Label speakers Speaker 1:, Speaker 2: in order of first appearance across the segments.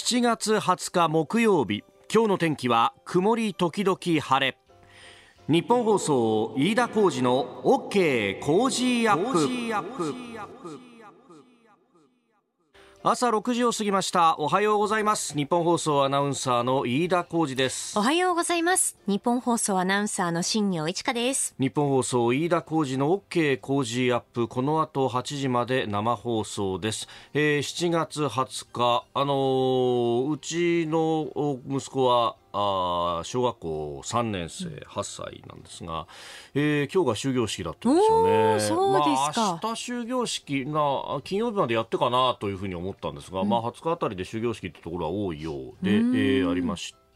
Speaker 1: 7月20日木曜日今日の天気は曇り時々晴れ日本放送飯田浩司の OK コージーアップ朝6時を過ぎましたおはようございます日本放送アナウンサーの飯田浩二ですお
Speaker 2: はようございます日本放送アナウンサーの新業一華です
Speaker 1: 日本放送飯田浩二の OK 工事アップこの後8時まで生放送です、えー、7月20日あのー、うちの息子はあ小学校3年生、8歳なんですが、えー、今日が終業式だったんですよね。まあ、明日終業式な、金曜日までやってかなというふうに思ったんですが、うん、まあ、20日あたりで終業式ってところは多いようで、うえー、ありまして。、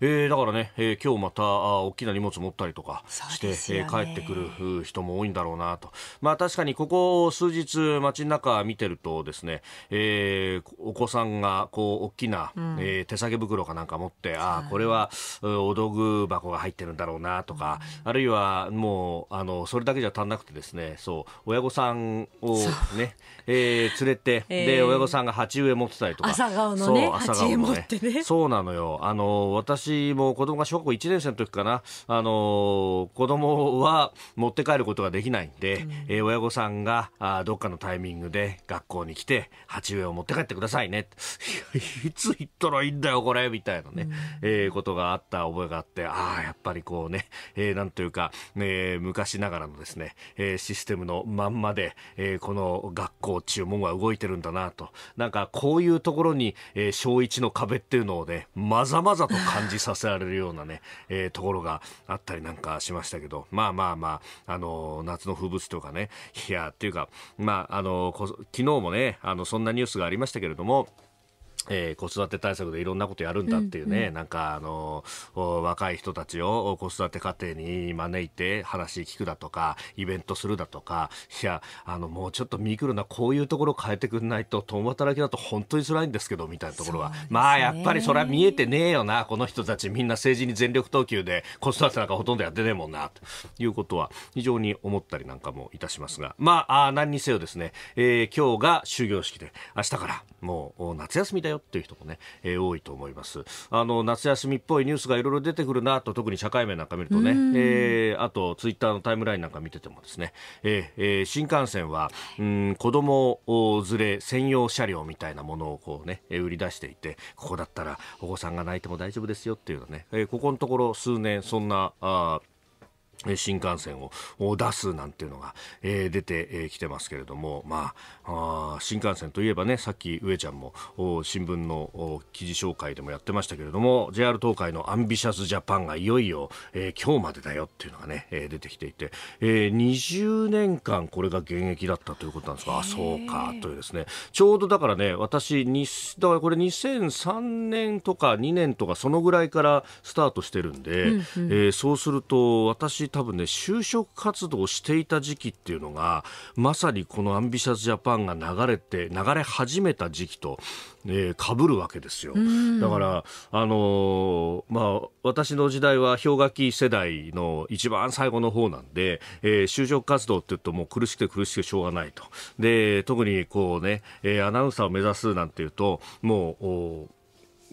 Speaker 1: えー、だからね、えー、今日また大きな荷物持ったりとかして、ねえー、帰ってくる人も多いんだろうなと、まあ、確かにここ数日街の中見てるとですね、えー、お子さんがこう大きな、うん、えー、手提げ袋かなんか持ってああこれはお道具箱が入ってるんだろうなとか、うん、あるいはもうあのそれだけじゃ足んなくてですねそう親御さんをね、えー、連れて、えー、で親御さんが鉢植え持ってたりとか朝顔のねそうね、鉢植え持ってねそうなのよあの私も子供が小学校1年生の時かなあの子供は持って帰ることができないんで、うん、えー、親御さんがあどっかのタイミングで学校に来て鉢植えを持って帰ってくださいね いつ行ったらいいんだよこれみたいなね、うん、えー、ことがあった覚えがあってああやっぱりこうね、えー、なんというか、えー、昔ながらのですね、えー、システムのまんまで、えー、この学校注文は動いてるんだなとなんかこういうところに、えー、小1の壁っていうのをねまざまざ感じさせられるようなね、えー、ところがあったりなんかしましたけど、まあまあまあ、あの、夏の風物とかね、いや、っていうか、まあ、あの、昨日もね、あの、そんなニュースがありましたけれども、えー、子育て対策でいろんなことやるんだっていうね、うんうん、なんかあの若い人たちを子育て家庭に招いて話聞くだとかイベントするだとかいやあのもうちょっと見くるなこういうところ変えてくんないと共働きだと本当に辛いんですけどみたいなところは、ね、まあやっぱりそれは見えてねえよなこの人たちみんな政治に全力投球で子育てなんかほとんどやってねえもんなということは非常に思ったりなんかもいたしますがまあ何にせよですね、えー、今日が終業式で明日からもう夏休みだよっていう人もね、えー、多いと思いますあの夏休みっぽいニュースがいろいろ出てくるなと特に社会面なんか見るとね、えー、あとツイッターのタイムラインなんか見ててもですね、えー、新幹線は、うん、子供連れ専用車両みたいなものをこうね売り出していてここだったらお子さんが泣いても大丈夫ですよっていうのね、えー、ここのところ数年そんなあ新幹線を出すなんていうのが、え出てきてますけれども、まあ、あ新幹線といえばねさっき上ちゃんも新聞の記事紹介でもやってましたけれども JR 東海の「アンビシャスジャパン」がいよいよ、え今日までだよっていうのがね、え出てきていて、え20年間これが現役だったということなんですがあそうかというですねちょうどだからね私にだからこれ2003年とか2年とかそのぐらいからスタートしてるんで、うんうん、えそうすると私多分ね就職活動をしていた時期っていうのがまさにこの「アンビシャスジャパン」が流れて流れ始めた時期とえー、被るわけですよ。だから、あのー、まあ、私の時代は氷河期世代の一番最後の方なんで、えー、就職活動って言うともう苦しくて苦しくてしょうがないと。で、特にこうね、えー、アナウンサーを目指すなんていうと、もう、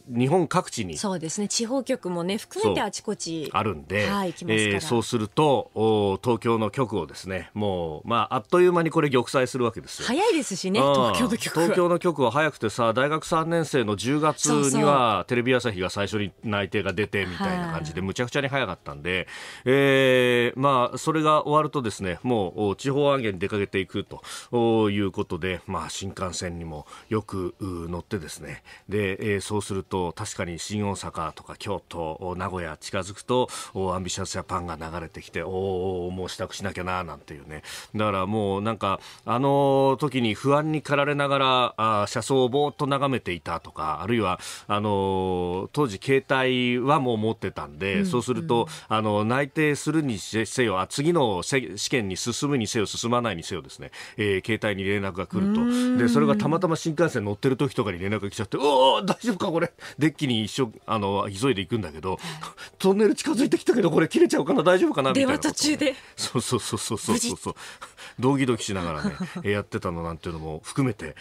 Speaker 1: 日本各地にそ
Speaker 2: うですね地方局もね含めてあちこちあ
Speaker 1: るんで、はい、えー、そうするとお東京の局をですねもう、まあ、あっという間にこれ玉砕するわけですよ
Speaker 2: 早いですしね東京の局東京
Speaker 1: の局は早くてさ大学3年生の10月にはテレビ朝日が最初に内定が出てみたいな感じでむちゃくちゃに早かったんで、えーまあ、それが終わるとですねもう地方案件に出かけていくということで、まあ、新幹線にもよく乗ってですねで、えー、そうするとと確かに新大阪とか京都名古屋近づくとアンビシャスジャパンが流れてきておおもう支度しなきゃななんていうねだからもうなんかあの時に不安に駆られながらあ車窓をぼーっと眺めていたとかあるいはあの当時携帯はもう持ってたんで、うんうん、そうするとあの内定するにせよあ次の試験に進むにせよ進まないにせよですね、えー、携帯に連絡が来るとでそれがたまたま新幹線乗ってる時とかに連絡が来ちゃっておお大丈夫かこれデッキに一緒あの急いで行くんだけど、トンネル近づいてきたけどこれ切れちゃうかな大丈夫かなみたいな、ね、電話途中でそうそうそうそうそうそうドキドキしながらねやってたのなんていうのも含めて、はい、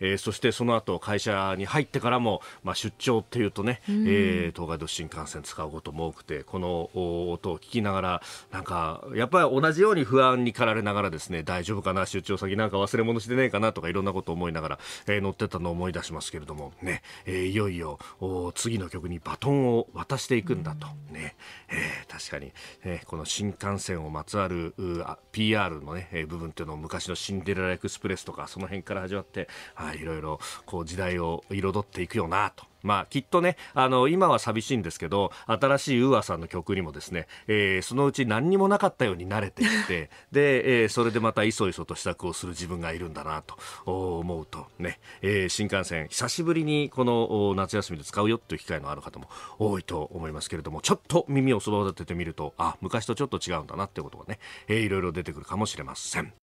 Speaker 1: えー、そしてその後会社に入ってからも、まあ、出張っていうとね、うん、えー、東海道新幹線使うことも多くてこの音を聞きながらなんかやっぱり同じように不安に駆られながらですね大丈夫かな出張先なんか忘れ物してねえかなとかいろんなこと思いながら、えー、乗ってたのを思い出しますけれどもね、えー、いよいよ次の曲にバトンを渡していくんだと、うん、ね、えー、確かに、えこの新幹線をまつわる PR のねい部分っていうのを昔のシンデレラエクスプレスとかその辺から始まって、はい、いろいろこう時代を彩っていくよなとまあ、きっとね、あの、今は寂しいんですけど、新しいウーアさんの曲にもですね、えー、そのうち何にもなかったように慣れていって、で、えー、それでまたいそいそと支度をする自分がいるんだなと思うとね、えー、新幹線、久しぶりにこの夏休みで使うよっていう機会のある方も多いと思いますけれども、ちょっと耳をそばを立ててみると、あ、昔とちょっと違うんだなってことがね、えー、いろいろ出てくるかもしれません。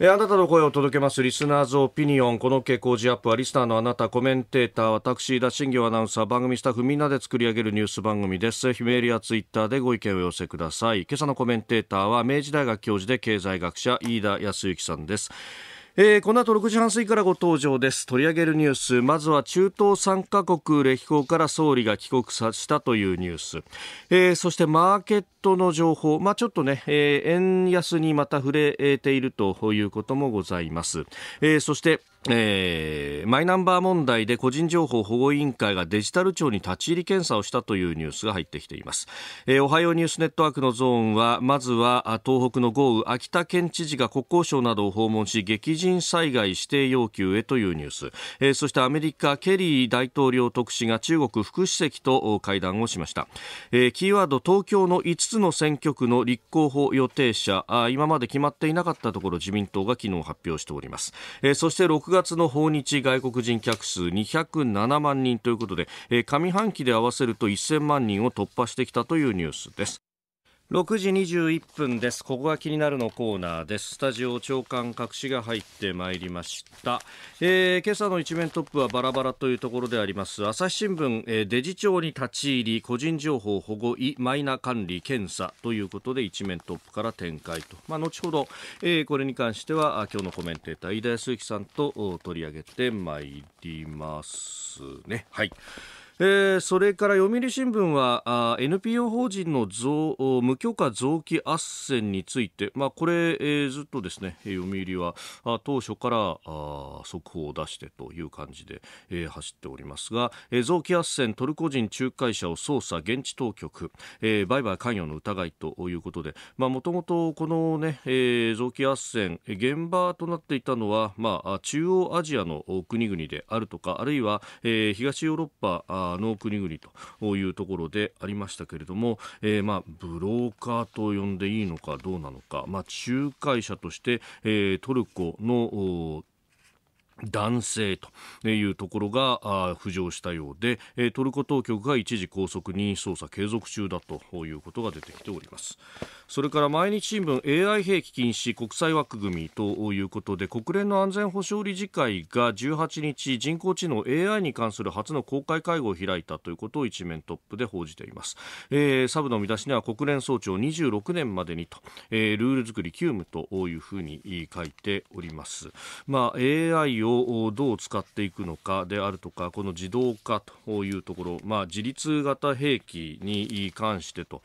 Speaker 1: あなたの声を届けますリスナーズオピニオンこの傾向ジアップはリスナーのあなたコメンテーター私田新業アナウンサー番組スタッフみんなで作り上げるニュース番組ですひめりアツイッターでご意見を寄せください今朝のコメンテーターは明治大学教授で経済学者飯田康之さんですえー、この後6時半過ぎからご登場です取り上げるニュースまずは中東3カ国歴訪から総理が帰国さしたというニュース、えー、そしてマーケットの情報、まあ、ちょっとね、えー、円安にまた触れているということもございます、えー、そしてえー、マイナンバー問題で個人情報保護委員会がデジタル庁に立ち入り検査をしたというニュースが入ってきています、えー、おはようニュースネットワークのゾーンはまずは東北の豪雨秋田県知事が国交省などを訪問し激甚災害指定要求へというニュース、えー、そしてアメリカケリー大統領特使が中国副主席と会談をしました、えー、キーワード東京の5つの選挙区の立候補予定者あ今まで決まっていなかったところ自民党が昨日発表しております、えー、そして6月の訪日外国人客数207万人ということで、上半期で合わせると1000万人を突破してきたというニュースです。6時21分です。ここが気になるのコーナーです。スタジオ長官隠しが入ってまいりました。えー、今朝の一面トップはバラバラというところであります。朝日新聞、えー、デジ庁に立ち入り、個人情報保護医マイナ管理検査ということで一面トップから展開と。まあ、後ほど、えー、これに関しては今日のコメンテーター、飯田康之さんと取り上げてまいりますね。はい。えー、それから読売新聞はあ NPO 法人の増無許可臓器斡旋について、まあ、これ、えー、ずっとですね読売はあ当初からあ速報を出してという感じで、えー、走っておりますが、えー、臓器斡旋トルコ人仲介者を捜査現地当局、えー、売買関与の疑いということでもともとこのね、えー、臓器斡旋現場となっていたのは、まあ、中央アジアの国々であるとかあるいは、えー、東ヨーロッパの国々というところでありましたけれども、えー、まあブローカーと呼んでいいのかどうなのか、まあ、仲介者として、えー、トルコの男性というところが浮上したようでトルコ当局が一時拘束に捜査継続中だということが出てきておりますそれから毎日新聞 AI 兵器禁止国際枠組みということで国連の安全保障理事会が18日人工知能 AI に関する初の公開会合を開いたということを一面トップで報じています、えー、サブの見出しには国連総長26年までにと、えー、ルール作り急務というふうに書いておりますまあ AI をどう使っていくのかであるとかこの自動化というところ、まあ、自立型兵器に関してと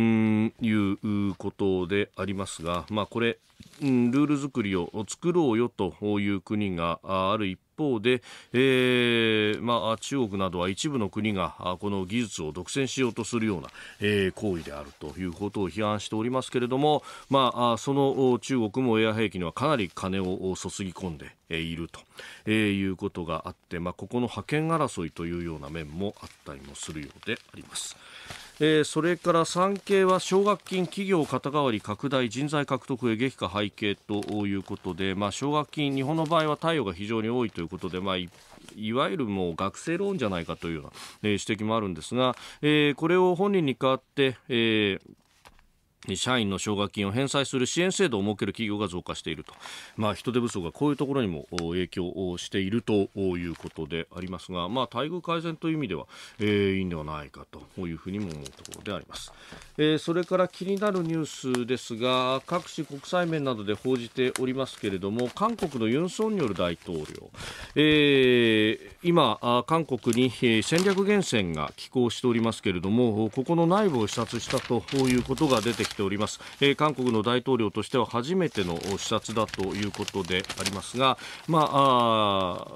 Speaker 1: いうことでありますが、まあ、これルール作りを作ろうよという国がある一方方で、えーまあ、中国などは一部の国がこの技術を独占しようとするような、えー、行為であるということを批判しておりますけれども、まあ、その中国もエア兵器にはかなり金を注ぎ込んでいると、えー、いうことがあって、まあ、ここの覇権争いというような面もあったりもするようであります。えー、それから産経は奨学金企業肩代わり拡大人材獲得へ激化背景ということで、まあ、奨学金、日本の場合は貸与が非常に多いということで、まあ、いわゆるもう学生ローンじゃないかというような、えー、指摘もあるんですが、えー、これを本人に代わって、えー社員の奨学金を返済する支援制度を設ける企業が増加していると、まあ、人手不足がこういうところにも影響をしているということでありますが、まあ、待遇改善という意味では、えー、いいんではないかというふうにも思うところであります、えー、それから気になるニュースですが各種国際面などで報じておりますけれども韓国のユン・ソンニョル大統領、えー、今、韓国に戦略源泉が寄港しておりますけれどもここの内部を視察したということが出てしております、えー、韓国の大統領としては初めての視察だということでありますが、まあ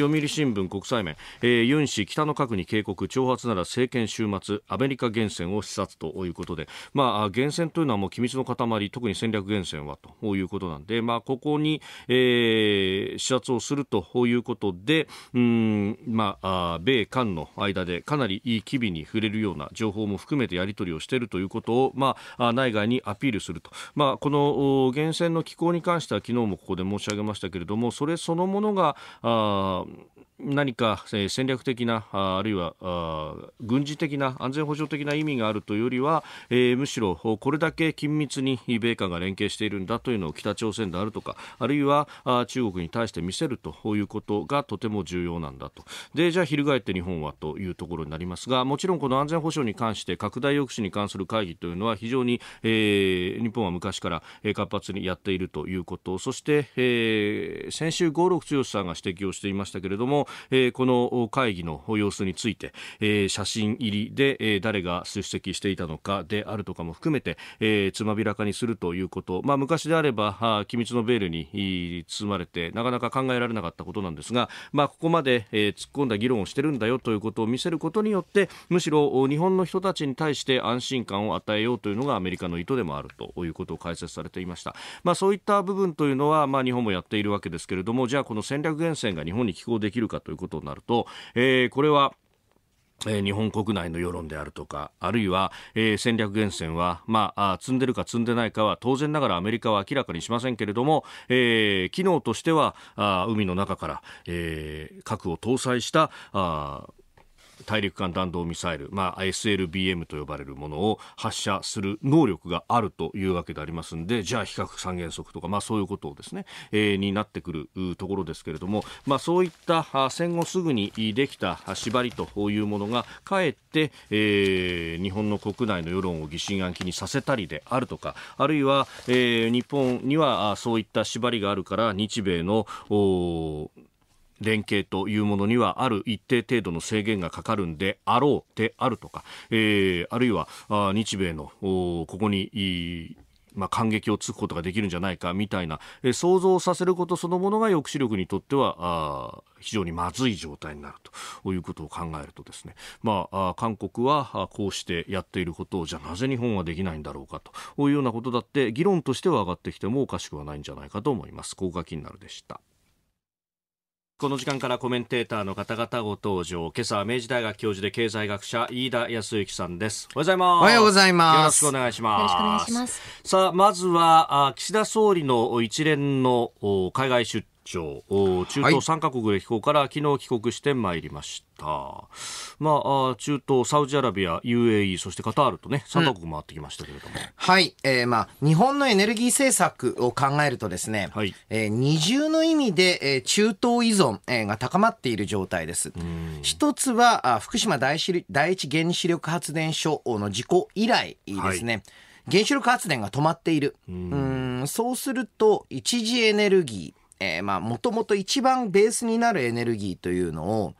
Speaker 1: 読売新聞国際面、えー、ユン氏北の核に警告挑発なら政権終末アメリカ源泉を視察ということで、まあ、源泉というのはもう機密の塊特に戦略源泉はということなんで、まあ、ここに、えー、視察をするということでうん、まあ、米韓の間でかなりいい機微に触れるような情報も含めてやり取りをしているということを、まあ、内外にアピールすると、まあ、この源泉の機構に関しては昨日もここで申し上げましたけれどもそれそのものがあ out um, 何か戦略的なあるいは軍事的な安全保障的な意味があるというよりは、えー、むしろこれだけ緊密に米韓が連携しているんだというのを北朝鮮であるとかあるいは中国に対して見せるということがとても重要なんだとでじゃあ翻って日本はというところになりますがもちろんこの安全保障に関して拡大抑止に関する会議というのは非常に、えー、日本は昔から活発にやっているということそして、えー、先週、五六剛さんが指摘をしていましたけれどもえー、この会議の様子について、えー、写真入りで、えー、誰が出席していたのかであるとかも含めて、えー、つまびらかにするということ、まあ、昔であれば機密のベールに包まれてなかなか考えられなかったことなんですが、まあ、ここまで、えー、突っ込んだ議論をしてるんだよということを見せることによってむしろ日本の人たちに対して安心感を与えようというのがアメリカの意図でもあるということを解説されていました、まあ、そういった部分というのは、まあ、日本もやっているわけですけれどもじゃあこの戦略源泉が日本に寄港できるかということになると、えー、これは日本国内の世論であるとかあるいは、えー、戦略源泉は、まあ、積んでるか積んでないかは当然ながらアメリカは明らかにしませんけれども、えー、機能としてはあ海の中から、えー、核を搭載したあ大陸間弾道ミサイル、まあ、SLBM と呼ばれるものを発射する能力があるというわけでありますんで、じゃあ、非核三原則とか、まあ、そういうことをですね、えー、になってくるところですけれども、まあ、そういった戦後すぐにできた縛りというものが、かえって、えー、日本の国内の世論を疑心暗鬼にさせたりであるとか、あるいは、えー、日本にはそういった縛りがあるから、日米の、連携というものにはある一定程度の制限がかかるんであろうであるとか、えー、あるいは日米のここにまあ、感激をつくことができるんじゃないかみたいな、え想像させることそのものが抑止力にとってはあ非常にまずい状態になるということを考えるとですね、まあ、あ韓国はこうしてやっていることをじゃあなぜ日本はできないんだろうかというようなことだって議論としては上がってきてもおかしくはないんじゃないかと思います。ここ気になるでしたこの時間からコメンテーターの方々ご登場。今朝は明治大学教授で経済学者、飯田康之さんです。おはようございます。おはようございます。よろしくお願いします。よろしくお願いします。さあ、まずは、あ岸田総理の一連の海外出長中東3カ国へ飛行から、昨日帰国してまいりました。まあ、中東サウジアラビア UAE そしてカタールとね3カ国回ってきましたけれども、うん、
Speaker 3: はい、えーまあ、日本のエネルギー政策を考えるとですね、はいえー、二重の意味で、えー、中東依存、えー、が高まっている状態です一つはあ福島第一第一原子力発電所の事故以来ですね、はい原子力発電が止まっている。うん、そうすると、一次エネルギー、えー、まあもともと一番ベースになるエネルギーというのを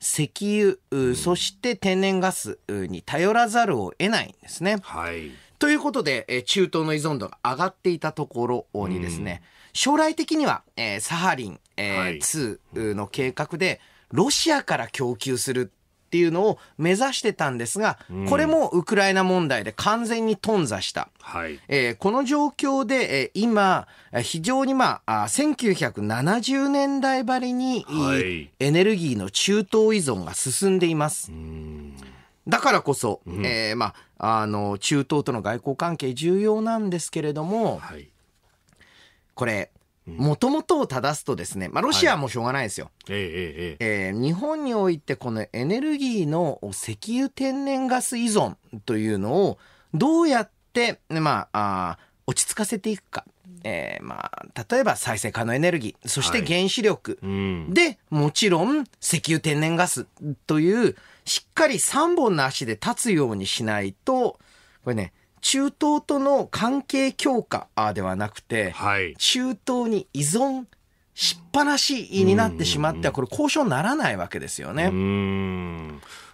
Speaker 3: 石油、うん、そして天然ガスに頼らざるを得ないんですね。はい、ということで、えー、中東の依存度が上がっていたところにですね、うん、将来的には、えー、サハリン、えーはい、2の計画でロシアから供給するっていうのを目指してたんですが、これもウクライナ問題で完全に頓挫した。はいえー、この状況で、えー、今、非常に、まあ、1970年代ばりに、はい、エネルギーの中東依存が進んでいます。だからこそ、うん、えー、まあ、あの中東との外交関係重要なんですけれども、はい、これもともとを正すとですね、まあ、ロシアもしょうがないですよ。はい、えええー、日本においてこのエネルギーの石油天然ガス依存というのをどうやって、まあ、あ落ち着かせていくか。えーまあ、例えば再生可能エネルギーそして原子力、はいうん、でもちろん石油天然ガスというしっかり3本の足で立つようにしないとこれね中東との関係強化ではなくて、はい、中東に依存しっぱなしになって
Speaker 1: しまっては、これ、交渉ならないわけですよね。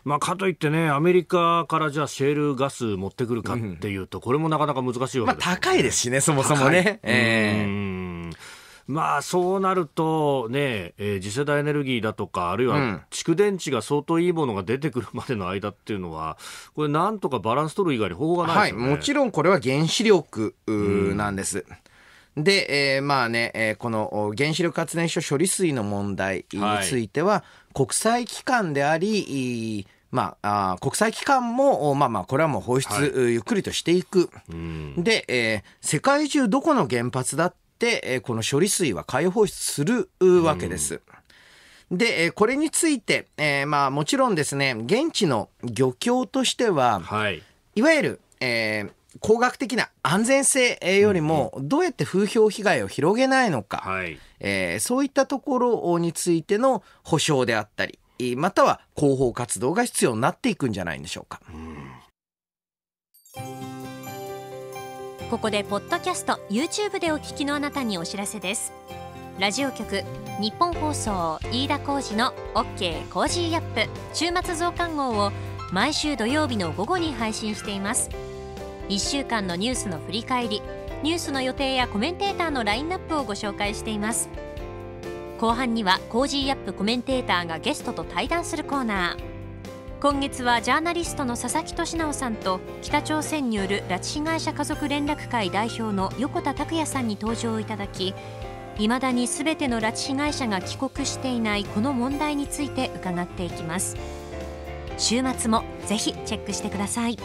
Speaker 1: まあ、かといってね、アメリカからじゃあシェールガス持ってくるかっていうと、これもなかなか難しいわけです、ね、まあ、高いですしね、そもそもね。えーまあそうなるとね、えー、次世代エネルギーだとかあるいは蓄電池が相当いいものが出てくるまでの間っていうのはこれなんとかバランス取る以外に方法がない、ね、はい、もち
Speaker 3: ろんこれは原子力なんです。で、えー、まあね、
Speaker 1: えー、この原
Speaker 3: 子力発電所処理水の問題については、国際機関であり、まあ、あ国際機関も、まあまあ、これはもう放出、はい、ゆっくりとしていく。うん、で、えー、世界中どこの原発だっ、この処理水は海放出するわけです。で、これについて、えー、まあもちろんですね、現地の漁協としては、はい、いわゆる、えー、工学的な安全性よりもどうやって風評被害を広げないのか、はい、えー、そういったところについての保証であったりまたは広報活動が必要になっていくんじゃないんでしょうか。うん
Speaker 2: ここでポッドキャスト YouTube でお聞きのあなたにお知らせですラジオ局日本放送飯田浩司の OK コージーアップ週末増刊号を毎週土曜日の午後に配信しています1週間のニュースの振り返りニュースの予定やコメンテーターのラインナップをご紹介しています後半にはコージーアップコメンテーターがゲストと対談するコーナー今月はジャーナリストの佐々木俊直さんと北朝鮮による拉致被害者家族連絡会代表の横田拓也さんに登場いただきいまだにすべての拉致被害者が帰国していないこの問題について伺っていきます週末もぜひチェックしてください。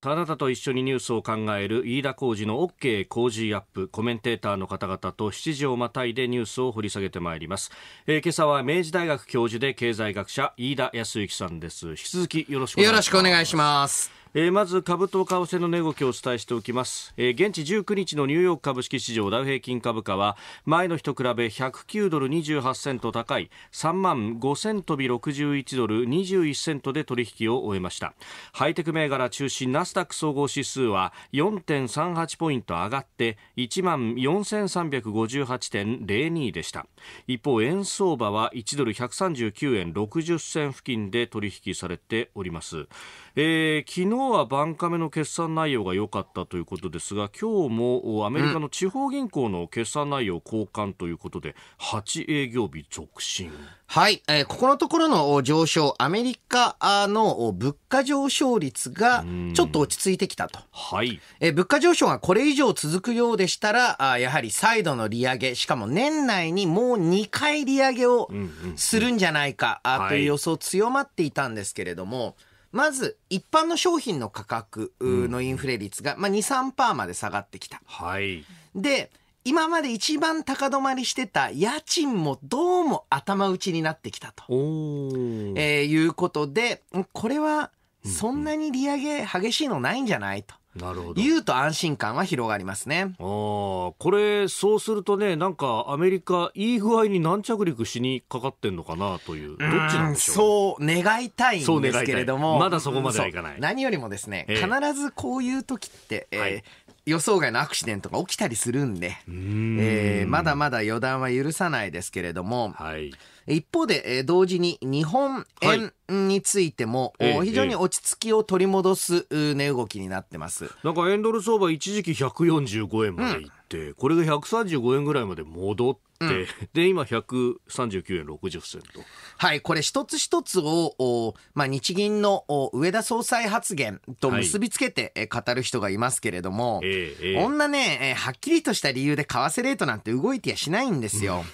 Speaker 1: ただたと一緒にニュースを考える飯田浩司の OK 工事アップコメンテーターの方々と7時をまたいでニュースを掘り下げてまいります、えー、今朝は明治大学教授で経済学者飯田康之さんです引き続きよろしくお願いしますえー、まず株と為替の値動きをお伝えしておきます、えー、現地19日のニューヨーク株式市場ダウ平均株価は前の日と比べ109ドル28セント高い3万5千飛び61ドル21セントで取引を終えましたハイテク銘柄中心ナスダック総合指数は4.38ポイント上がって1万4358.02でした一方円相場は1ドル139円60銭付近で取引されておりますえー、昨日はバンカメの決算内容が良かったということですが、今日もアメリカの地方銀行の決算内容交換ということで、8営業日続伸。はい、えー、ここのところの上昇、アメリカの物価上昇
Speaker 3: 率がちょっと落ち着いてきたと。はい。えー、物価上昇がこれ以上続くようでしたら、あやはり再度の利上げ、しかも年内にもう2回利上げをするんじゃないか、という予想強まっていたんですけれども、まず一般の商品の価格のインフレ率が、まあ、23%まで下がってきた。はい、で今まで一番高止まりしてた家賃もどうも頭打ちになってきたと、えー、いうことでこれはそんなに利上げ激しいのないんじゃないと。なるほ
Speaker 1: どうと安心感は広がりますねあこれそうするとねなんかアメリカいい具合に軟着陸しにかかってんのかなというどっちなんでし
Speaker 3: ょうそう願いたいんですけれどもまだそこまではいかない、うん、何よりもですね、えー、必ずこういう時って、えー、はい予想外のアクシデントが起きたりするんでん、えー、まだまだ予断は許さないですけれども、はい、一方で、えー、同時に日本円についても、はい、非常に落ち着きを取り戻す値動きになってます。
Speaker 1: なんか円ドル相場一時期145円までいって、うん、これが135円ぐらいまで戻って。うん、で今139円60銭と
Speaker 3: はいこれ一つ一つを、まあ、日銀の上田総裁発言と結びつけて語る人がいますけれども、えー、えー、こんなねはっきりとした理由で為替レートなんて動いてやしないんですよ。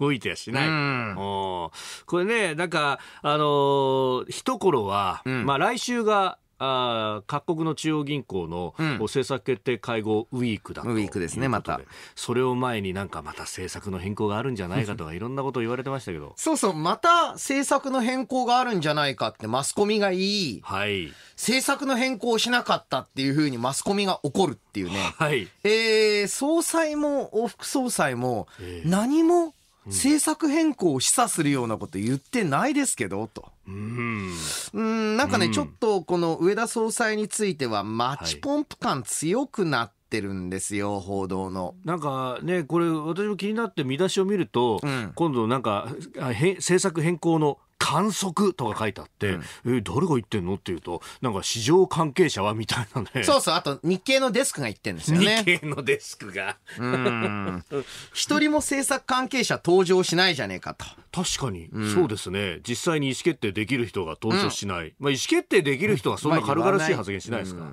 Speaker 1: 動いてやしない。うん、これね、なんか、あのー、一頃は、うん、まあ来週が、あ各国の中央銀行の政策決定会合ウィークだと、うん、ウィークですね、また。それを前になんかまた政策の変更があるんじゃないかとか、いろんなこと言われてましたけど。
Speaker 3: そうそう、また政策の変更があるんじゃないかってマスコミが言い、はい、政策の変更をしなかったっていうふうにマスコミが怒るっていうね。はい、えー、総裁も、副総裁も、何も、えー政策変更を示唆するようなこと言ってないですけどと。うん、うんなんかね、うん、ちょっとこの上田総裁についてはマッチポンプ感強くなって。るんです
Speaker 1: よ、はい、報道のなんかねこれ私も気になって見出しを見ると、うん、今度なんか政策変更の観測とか書いてあって、うん、え誰が言ってんのっていうとなんか市場関係者はみたいなねそうそうあと日経のデスクが言ってるんですよね日経の
Speaker 3: デスクが一人も政策関係者登場しないじゃねえかと確かに、うん、そう
Speaker 1: ですね実際に意思決定できる人が登場しない、うん、まあ、意思決定できる人はそんな軽々しい発言しないですかまあ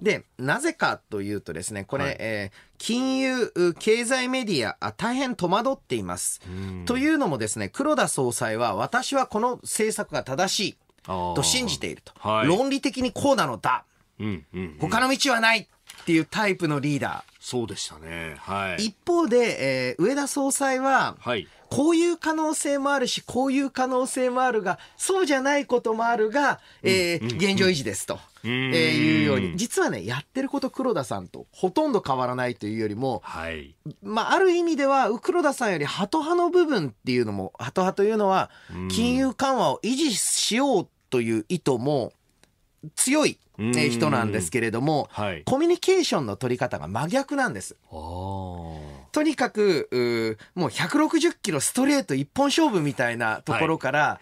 Speaker 3: で、なぜかというとですね、これ、はい、えー、金融、経済メディア、大変戸惑っています。というのもですね、黒田総裁は、私はこの政策が正しいと信じていると。はい、論理的にこうなのだ。
Speaker 1: うんうん、うん、他
Speaker 3: の道はないっていうタイプのリーダー。
Speaker 1: そうでしたね。はい。一
Speaker 3: 方で、えー、上田総裁は、はい。こういう可能性もあるし、こういう可能性もあるが、そうじゃないこともあるが、えー、現状維持ですと。えいうように実はねやってること黒田さんとほとんど変わらないというよりも、はい、まあ、ある意味では黒田さんよりハト派の部分っていうのもハト派というのは金融緩和を維持しようという意図も強い人なんですけれども、はい、コミュニケーションの取り方が真逆なんです。とにかくうもう160キロストレート一本勝負みたいなところから、は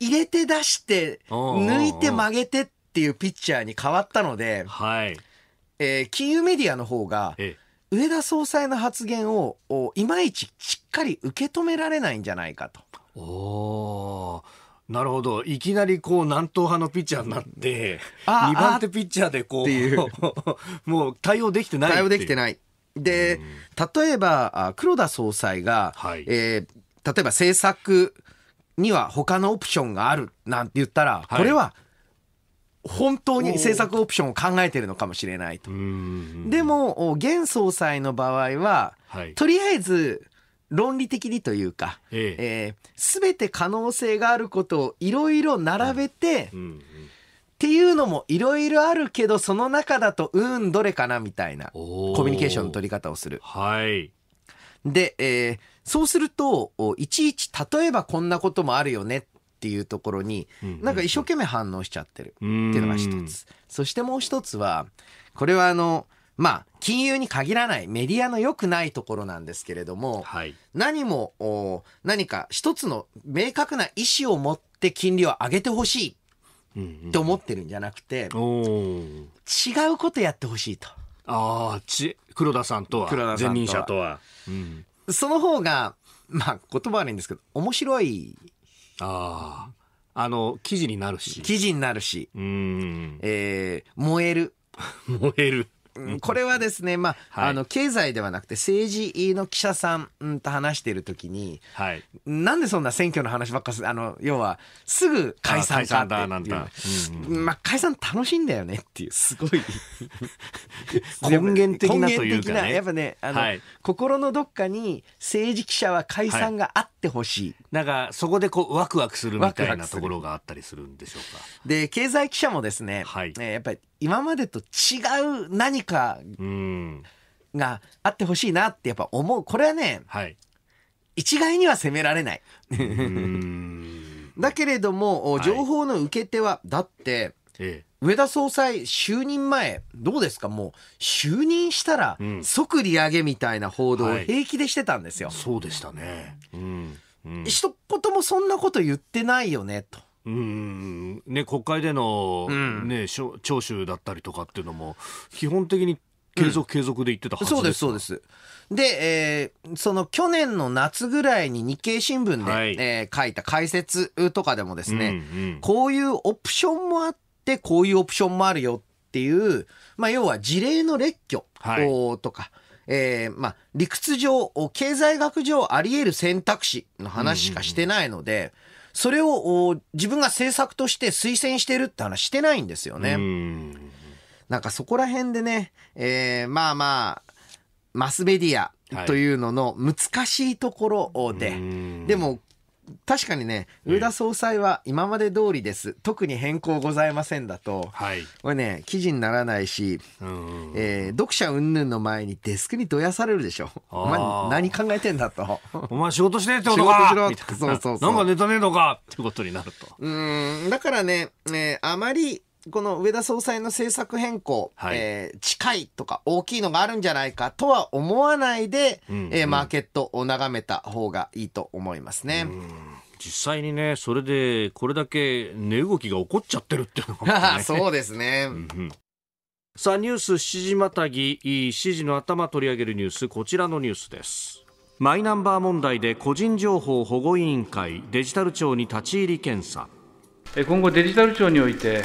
Speaker 3: い、入れて出して抜いて曲げてっっていうピッチャーに変わったので、はい。えー、金融メディアの方が、上田総裁の発言をいまいちしっかり受け止められないんじゃないかと。
Speaker 1: おなるほどいきなりこう南東派のピッチャーになって2番手ピッチャーでこう もう対応できてない対応できてない。
Speaker 3: で、例えば黒田総裁が、はい、えー、例えば政策には他のオプションがあるなんて言ったら、はい、これは本当に政策オプションを考えてるのかもしれないと。でも、現総裁の場合は、はい、とりあえず、論理的にというか、す、え、べ、ええー、て可能性があることをいろいろ並べて、うんっていうのもいろいろあるけど、その中だと、うん、どれかなみたいな、コ
Speaker 1: ミュニケーションの取り方をする。はい。
Speaker 3: で、えー、そうすると、いちいち、例えばこんなこともあるよねっっていうところに、なんか一生懸命反応しちゃってるっていうのが一つ。そしてもう一つは、これはあの、まあ、金融に限らないメディアの良くないところなんですけれども、はい、何も何か一つの明確な意思を持って金利を上げてほしいって思ってるんじゃなくて、違うことやってほしいと。ああ、ち、黒田さんとは、黒田前任者とは。うん、その方が、まあ、言葉悪いんですけど、面白いああ。あの、記事になるし。記事になるし。うん。えー、燃える。燃える。これはですね、まあ、はい、あの、経済ではなくて政治の記者さん、と話しているときに、はい、なんでそんな選挙の話ばっかす、あの、要は、すぐ解散かっていう。まあ、解散楽しいんだよねっていう、すごい 根源的なというか、ね、やっぱね、あの、はい、心のどっかに政治記者は解散があってほしい。はい、
Speaker 1: なんか、そこでこう、ワクワクするみたいなところがあったりするんでしょうか。ワク
Speaker 3: ワクで、経済記者もですね、はい、えー、やっぱり、今までと違う何かがあってほしいなってやっぱ思うこれはね、はい、一概には責められないだけれども情報の受け手は、はい、だって、ええ、上田総裁就任前どうですかもう就任したら即利上げみたいな報道を平気でしてたんですよ。はい、そうでしたね、うんうん、一
Speaker 1: 言もそんなこと言ってないよねと。うんね、国会での、ね、うん、聴取だったりとかっていうのも、基本的に継続、継続で言ってたはずです、うん、そうです、そうです。で、えー、その去年の夏ぐらいに日経新聞で、はい、
Speaker 3: えー、書いた解説とかでもですね、うんうん、こういうオプションもあって、こういうオプションもあるよっていう、まあ、要は事例の列挙とか、はいえー、まあ、理屈上、経済学上あり得る選択肢の話しかしてないので、うんうんそれを自分が政策として推薦してるって話してないんですよね。なんかそこら辺でね、えー、まあまあ、マスメディアというのの難しいところで、はい、でも確かにね、上田総裁は今まで通りです、うん、特に変更ございませんだと、はい、これね、記事にならないし、うん、えー、読者云々の前にデスクにどやされるでしょ。お前、何考えてんだと。お
Speaker 1: 前、仕事してってことか仕事しろそうそうそう。なんかネタねえのかってことになると。
Speaker 3: うん、だからね、ねあまり、この上田総裁の政策変更、はい、えー、近いとか大きいのがあるんじゃないかとは思わないで、うんうん、えー、マーケットを眺めた方がいいと思いますね。
Speaker 1: 実際にね、それでこれだけ値動きが起こっちゃってるっていうのが、ね、そうですね。さあニュース7時またぎ7時の頭取り上げるニュースこちらのニュースですマイナンバー問題で個人情報保護委員会デジタル庁に立ち入り検査今後デジタル庁において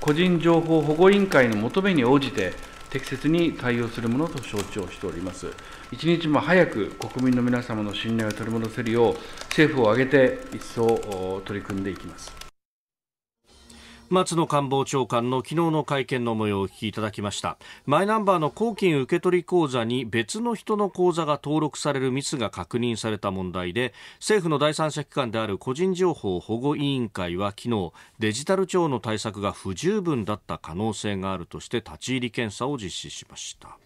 Speaker 1: 個人情報保護委員会の求めに応じて、適切に対応するものと承知をしております。一日も早く国民の皆様の信頼を取り戻せるよう、政府を挙げて一層取り組んでいきます。松野官房長官の昨日の会見の模様をお聞きいただきましたマイナンバーの公金受取口座に別の人の口座が登録されるミスが確認された問題で政府の第三者機関である個人情報保護委員会は昨日デジタル庁の対策が不十分だった可能性があるとして立ち入り検査を実施しました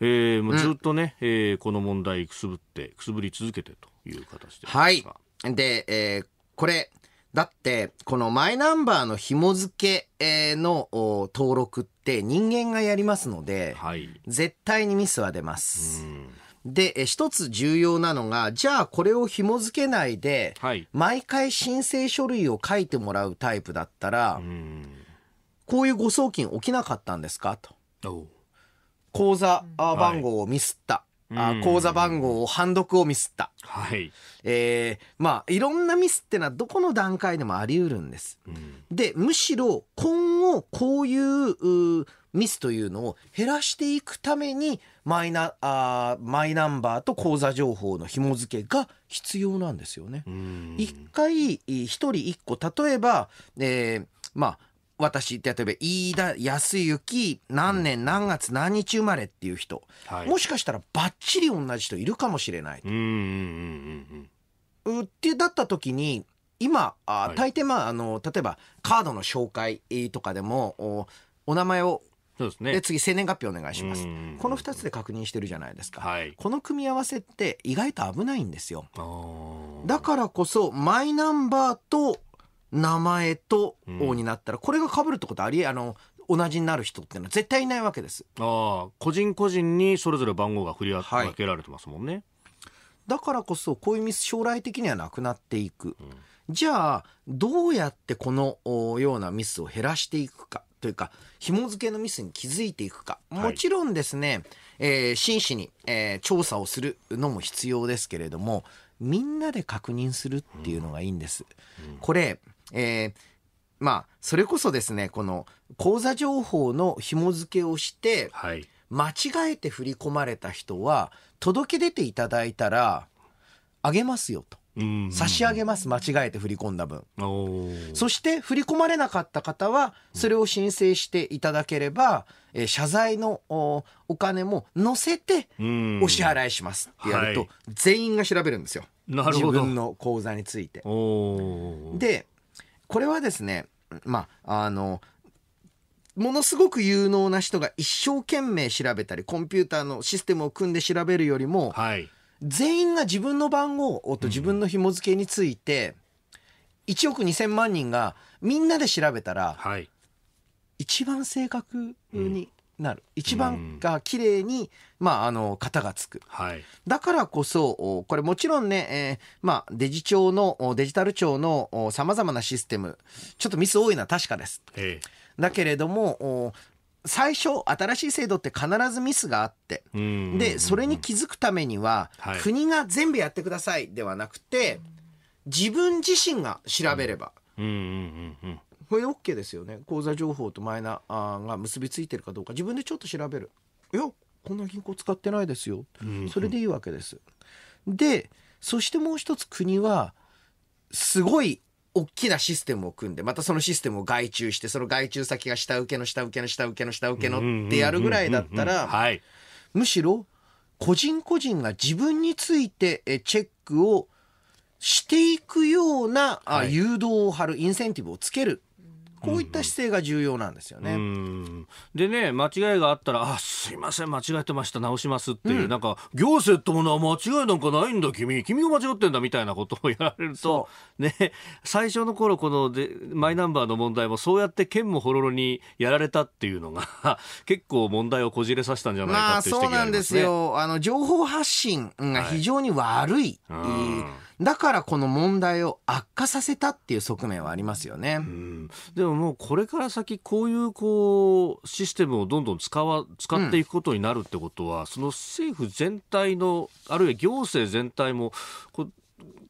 Speaker 1: えー、もうずっとね、うん、えー、この問題くすぶってくすぶり続けてという形ではい
Speaker 3: で、えー、これだって、このマイナンバーの紐付けの登録って人間がやりますので、はい、絶対にミスは出ます。で、一つ重要なのが、じゃあこれを紐付けないで、はい、毎回申請書類を書いてもらうタイプだったら、こういう誤送金起きなかったんですかと。口座番号をミスった、はあ口座番号を判読をミスった。はい。えー、まあ、いろんなミスってのはどこの段階でもあり得るんです。うん、で、むしろ今後こういうミスというのを減らしていくために、マイナ、あマイナンバーと口座情報の紐付けが必要なんですよね。一、うん、回、一人一個、例えば、えー、まあ、私、って例えば、飯田康之、何年何月何日生まれっていう人、はい、もしかしたらばっちり同じ人いるかもしれない。うってだった時に、今、あ大抵、まあ、あの、例えば、カードの紹介とかでも、おお名前をそうですね。で、次、生年月日お願いします。この2つで確認してるじゃないですか。はい、この組み合わせって意外と危ないんですよ。だからこそ、マイナンバーと名前と王になったら、これが被るってことありあの同じになる人っていうのは絶対いないわけですああ個人個人にそ
Speaker 1: れぞれ番号が振り分けられてますもんね、はい、
Speaker 3: だからこそこういうミス将来的にはなくなっていく、うん、じゃあどうやってこのようなミスを減らしていくかというか紐付けのミスに気づいていくか、もちろんですね、えー、真摯に、えー、調査をするのも必要ですけれどもみんなで確認するっていうのがいいんです、うんうん、これえー、まあ、それこそですね、この口座情報の紐付けをして、はい、間違えて振り込まれた人は、届け出ていただいたら、あげますよと。差し上げます間違えて振り込んだ分そして振り込まれなかった方はそれを申請していただければ、うん、え謝罪のお金も載せてお支払いしますってやると、全員が調べるんですよ、はい、自分の口座について。でこれはですね、まあ、あの、ものすごく有能な人が一生懸命調べたり、コンピューターのシステムを組んで調べるよりも、はい、全員が自分の番号と自分の紐付けについて、うん、1億2000万人がみんなで調べたら、はい、一番正確になる一番が綺麗に、まあ、あの型がつく、はい、だからこそこれもちろんね、えー、まあ、デジ庁のデジタル庁のさまざまなシステムちょっとミス多いのは確かです、ええ、だけれども最初新しい制度って必ずミスがあってでそれに気づくためには、はい、国が全部やってくださいではなくて自分自身が調べれば。
Speaker 1: うんうんうんうん
Speaker 3: これ OK ですよね口座情報とマイナーが結びついてるかどうか自分でちょっと調べるいやこんな銀行使ってないですよ、うんうん、それでいいわけです。でそしてもう一つ国はすごい大きなシステムを組んでまたそのシステムを外注してその外注先が下請けの下請けの下請けの下請けのってやるぐらいだったらむしろ個人個人が自分についてチェックをしていくような誘導を張るインセンティブをつけるこういった姿勢が
Speaker 1: 重要なんですよね。でね間違いがあったら「あすいません間違えてました直します」っていう、うん、なんか行政ってものは間違いなんかないんだ君君が間違ってんだみたいなことをやられると、ね、最初の頃このでマイナンバーの問題もそうやって県もほろろにやられたっていうのが 結構問題をこじれさせたんじゃないかっていう指摘がありますね。まあ、そう
Speaker 3: なんですよあの情報発信が非常に悪い、はいうんだからこの問題を悪化させたっていう側面はありますよ
Speaker 1: ね。でももうこれから先こういうこうシステムをどんどん使わ使っていくことになるってことは、うん、その政府全体のあるいは行政全体も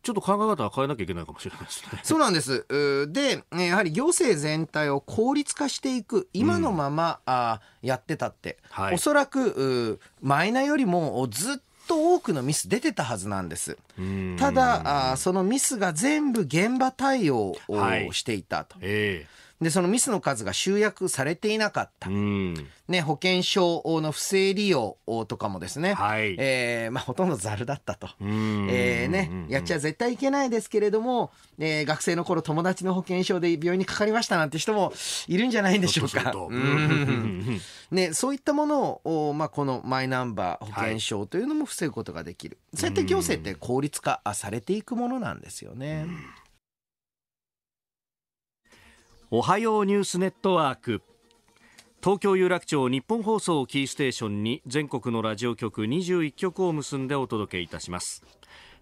Speaker 1: ちょっと考え方は変えなきゃいけないかもしれないですね。
Speaker 3: そうなんです。で、やはり行政全体を効率化していく、今のまま、うん、あやってたって、はい、おそらく、マイナよりもずっと多くのミス出てたはずなんです。ただ、あ、そのミスが全部現場対応をしていたと。はいえーで、そのミスの数が集約されていなかった。ね、保険証の不正利用とかもですね、はい、えー、まあ、ほとんどざるだったと。
Speaker 1: えー、ね、
Speaker 3: やっちゃ絶対いけないですけれども、えー、学生の頃友達の保険証で病院にかかりましたなんて人もいるんじゃないんでしょうか。うね、そういったものを、まあ、このマイナンバー保険証というのも防ぐことができる。はい、そうやって行政って効率化されていくものなんですよね。
Speaker 1: おはようニュースネットワーク東京有楽町日本放送キーステーションに全国のラジオ局21局を結んでお届けいたします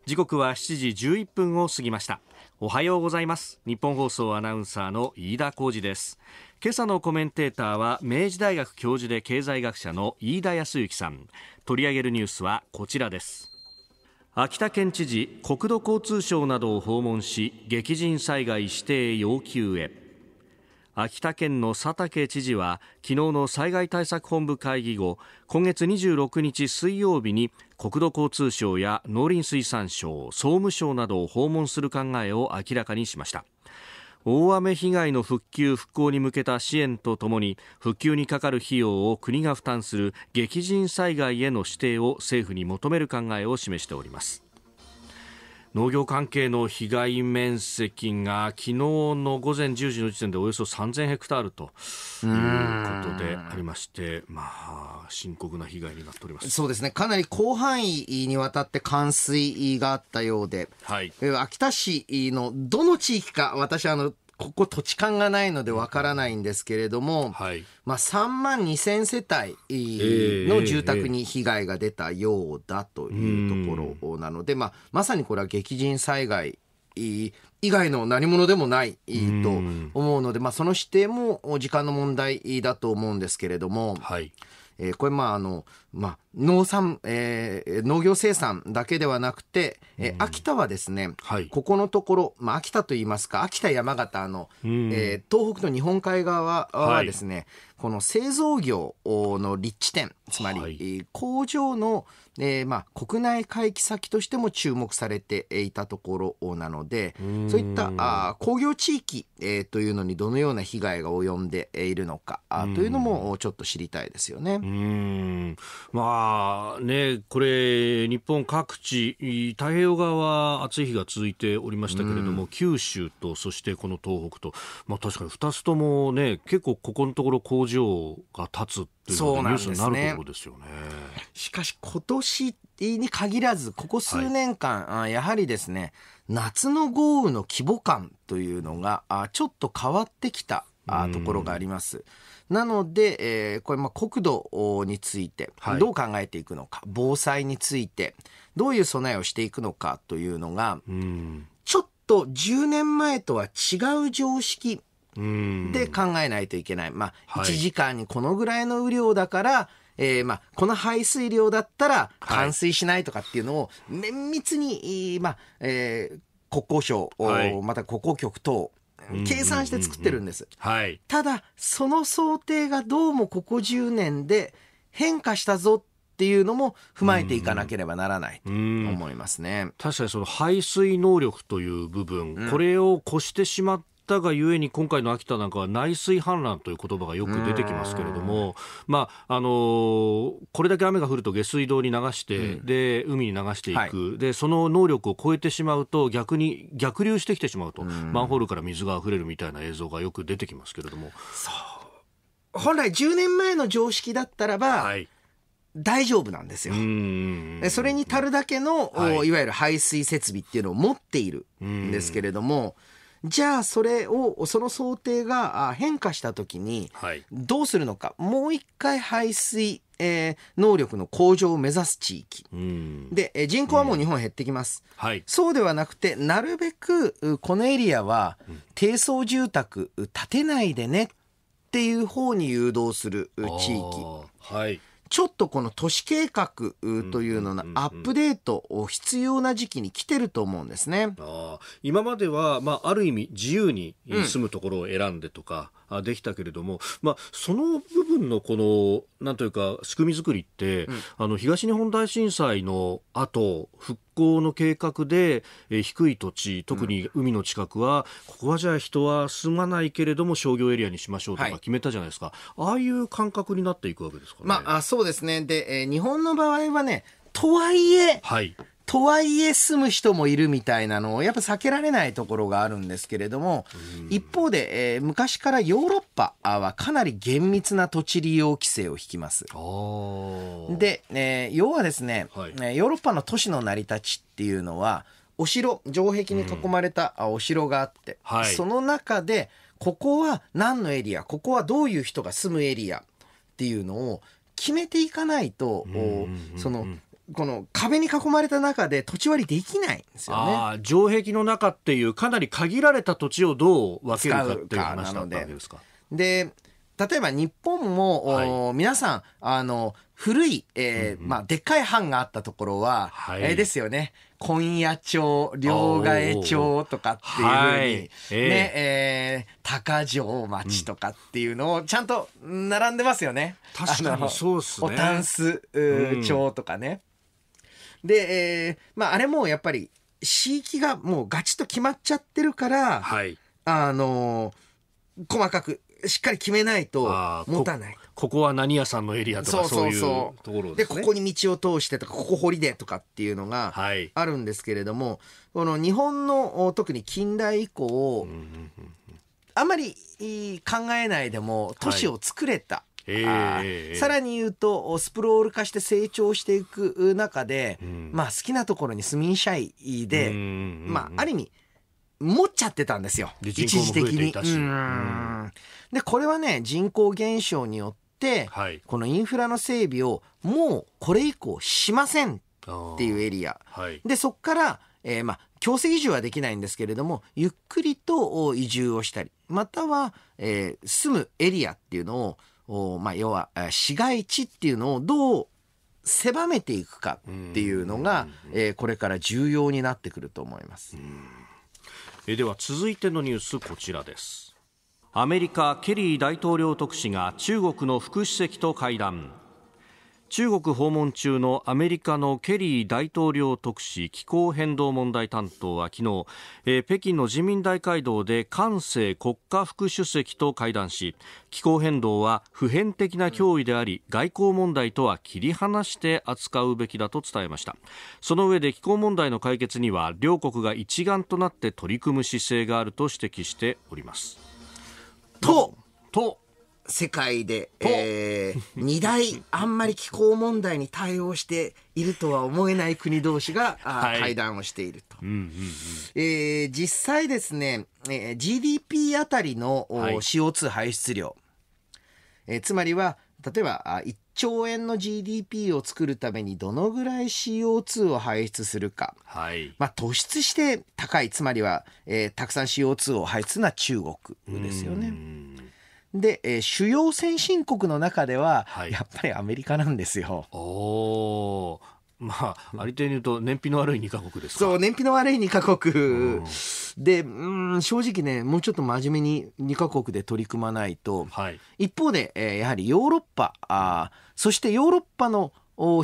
Speaker 1: 時刻は7時11分を過ぎましたおはようございます日本放送アナウンサーの飯田浩二です今朝のコメンテーターは明治大学教授で経済学者の飯田康之さん取り上げるニュースはこちらです秋田県知事国土交通省などを訪問し激甚災害指定要求へ秋田県の佐竹知事は昨日の災害対策本部会議後今月26日水曜日に国土交通省や農林水産省総務省などを訪問する考えを明らかにしました大雨被害の復旧・復興に向けた支援とともに復旧にかかる費用を国が負担する激甚災害への指定を政府に求める考えを示しております農業関係の被害面積が昨日の午前10時の時点でおよそ3000ヘクタールということでありまして、まあ、深刻な被害になっておりますそう
Speaker 3: ですね、かなり広範囲にわたって冠水があったようで、はい、秋田市のどの地域か、私あの、ここ土地勘がないのでわからないんですけれども、はい、まあ、3万2000世帯の住宅に被害が出たようだというところなので、まあ、まさにこれは激甚災害以外の何者でもないと思うので、まあ、その指定も時間の問題だと思うんですけれども、はいえー、これまああのまあ、農産、えー、農業生産だけではなくて、えー、秋田はですね、はい、ここのところ、まあ、秋田といいますか、秋田山形の、えー、東北の日本海側はですね、はい、この製造業の立地点、つまり、はい、工場の、えー、まあ、国内回帰先としても注目されていたところなので、うそういったあ工業地域、えー、というのにどのような被害が及んでいるのか、というのもちょっと知りたいですよね。うん
Speaker 1: まあね、これ、日本各地、太平洋側は暑い日が続いておりましたけれども、うん、九州と、そしてこの東北と、まあ確かに2つともね、結構ここのところ工場が立つというニュースになるところですよね。ねしか
Speaker 3: し今年に限らず、ここ数年間、はい、やはりですね、夏の豪雨の規模感というのが、ちょっと変わってきたところがあります。うんなので、えー、これ、まあ、国土について、どう考えていくのか、はい、防災について、どういう備えをしていくのかというのが、ちょっと10年前とは違う常識で考えないといけない。まあ、1時間にこのぐらいの雨量だから、はいえー、まあ、この排水量だったら冠水しないとかっていうのを綿密に、まあ、えー、国交省、はい、また国交局等計算して作ってるんです。ただその想定がどうもここ10年で変化したぞっていうのも
Speaker 1: 踏まえていかなければならないと思いますね。確かにその排水能力という部分、これを越してしまっったがゆえに今回の秋田なんかは内水氾濫という言葉がよく出てきますけれども、まああのー、これだけ雨が降ると下水道に流して、うん、で海に流していく、はい、でその能力を超えてしまうと逆に逆流してきてしまうと、うマンホールから水が溢れるみたいな映像がよく出てきますけれども。本来10年前の常識だったらば、はい大丈夫なんです
Speaker 3: よ。それに足るだけの、はい、いわゆる排水設備っていうのを持っているんですけれども、じゃあそれをその想定が変化した時にどうするのか、はい、もう一回排水えー、能力の向上を目指す地域、うん、で、え人口はもう日本減ってきます、うんはい、そうではなくてなるべくこのエリアは低層住宅建てないでねっていう方に誘導する地域。はいちょっとこの都市計画
Speaker 1: というののアップデートを必要な時期に来てると思うんですね。あ今までは、まあ、ある意味自由に住むところを選んでとか、うんできたけれども、まあ、その部分のこの、なんというか、仕組み作りって、うん、あの、東日本大震災の後、復興の計画で、え低い土地、特に海の近くは、うん、ここはじゃあ人は住まないけれども商業エリアにしましょうとか決めたじゃないですか。はい、ああいう感覚になっていくわけですか
Speaker 3: ね。まあ、あそうですね。で、えー、日本の場合はね、とはいえ、はい、とはいえ住む人もいるみたいなのをやっぱ避けられないところがあるんですけれども、一方で、えー、昔からヨーロッパはかなり厳密な土地利用規制を引きます。で、えー、要はですね、はい、ヨーロッパの都市の成り立ちっていうのはお城城壁に囲まれたお城があって、はい、その中でここは何のエリアここはどういう人が住むエリアっていうのを決めていかないと、そのこの壁に囲まれた中で土地割りできないん
Speaker 1: ですよね。あ城壁の中っていうかなり限られた土地をどう分けるかっていう話だったわけですか。
Speaker 3: で例えば日本も、はい、皆さんあの古い、えー、うんうん、まあ、でっかい藩があったところは、はい、えー、ですよね今夜町両替町とかっていうふうに、はい、ねえー、高城町とかっていうのをちゃんと並んでますよね。うん、確かにそうっすね。おたんす町とかね。うんで、えー、まあ、あれもやっぱり、刺激がもうガチと決まっちゃってるから、はい、あのー、細かく、しっかり決めな
Speaker 1: いと持たないここは何屋さんのエリアとかそういうところ
Speaker 3: です、ね、でここに道を通してとかここ掘りでとかっていうのがあるんですけれども、はい、この日本の特に近代以降、うんうんうんあんまり考えないでも都市を作れたさらに言うとスプロール化して成長していく中で、うん、まあ、好きなところに住みんしゃいで、うんうんうん、まあ、ある意味持っちゃってたんですよ一時的に。でこれはね人口減少によって、はい、このインフラの整備をもうこれ以降しませんっていうエリア、はい、でそこから、えー、ま強制移住はできないんですけれどもゆっくりと移住をしたりまたは、えー、住むエリアっていうのをまあ、要は市街地っていうのをどう狭めていくかっていうのが、えー、これから重要になってくると思います。
Speaker 1: えでは続いてのニュースこちらですアメリカケリー大統領特使が中国の副主席と会談中国訪問中のアメリカのケリー大統領特使気候変動問題担当は昨日、えー、北京の人民大会堂で韓正国家副主席と会談し気候変動は普遍的な脅威であり外交問題とは切り離して扱うべきだと伝えましたその上で気候問題の解決には両国が一丸となって取り組む姿勢があると指摘しておりますとと世界で、え
Speaker 3: ー、2大あんまり気候問題に対応しているとは思えない国同士が、はい、会談をしていると、うんうんうん、えー、実際ですね、えー、GDP あたりの、はい、CO2 排出量、えー、つまりは例えば1兆円の GDP を作るためにどのぐらい CO2 を排出するか、はいまあ、突出して高いつまりは、えー、たくさん CO2 を排出するのは中国ですよね。うんで、えー、主要先進国の中では、はい、やっぱりアメリカなんですよ。
Speaker 1: おまあ、ありていに言うと、燃費の悪い2か国で
Speaker 3: すそう、燃費の悪い2か国。うんで、うん、正直ね、もうちょっと真面目に2か国で取り組まないと、はい、一方で、えー、やはりヨーロッパあ、そしてヨーロッパの